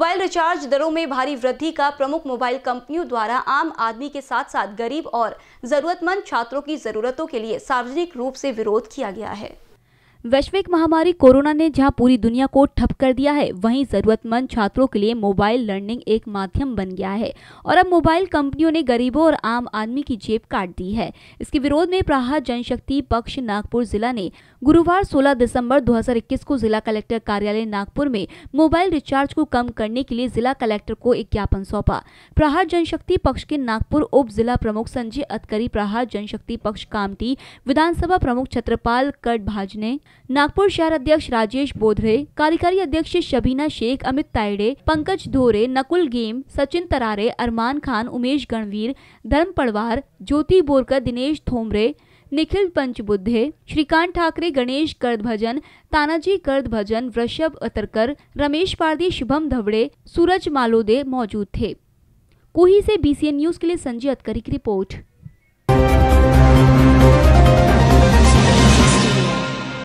mobile recharge दरों में भारी वृद्धि का प्रमुख मोबाइल कंपनियों द्वारा आम आदमी के साथ साथ गरीब और जरूरतमंद छात्रों की जरूरतों के लिए सार्वजनिक रूप से विरोध किया गया है वैश्विक महामारी कोरोना ने जहां पूरी दुनिया को ठप कर दिया है वहीं ज़रूरतमंद छात्रों के लिए मोबाइल लर्निंग एक माध्यम बन गया है और अब मोबाइल कंपनियों ने गरीबों और आम आदमी की जेब काट दी है इसके विरोध में प्रहा जनशक्ति पक्ष नागपुर जिला ने गुरुवार 16 दिसंबर 2021 को जिला कलेक्टर कार्यालय नागपुर में मोबाइल रिचार्ज को कम करने के लिए जिला कलेक्टर को एक ज्ञापन सौंपा प्रहार जनशक्ति पक्ष के नागपुर उप जिला प्रमुख संजय अतकरी प्रहार जनशक्ति पक्ष कामटी विधानसभा प्रमुख छत्रपाल कट भाज ने नागपुर शहर अध्यक्ष राजेश बोधरे कार्यकारी अध्यक्ष शबीना शेख अमित तायडे पंकज धोरे नकुल गेम सचिन तरारे अरमान खान उमेश गणवीर धर्म पड़वार ज्योति बोरकर दिनेश थोमरे निखिल पंचबुद्धे श्रीकांत ठाकरे गणेश कर्दभजन तानाजी कर्दभजन वृषभ अतरकर रमेश पारदी शुभम धवड़े सूरज मालोदे मौजूद थे कोही से बीसीएन न्यूज के लिए संजय अतकरी की रिपोर्ट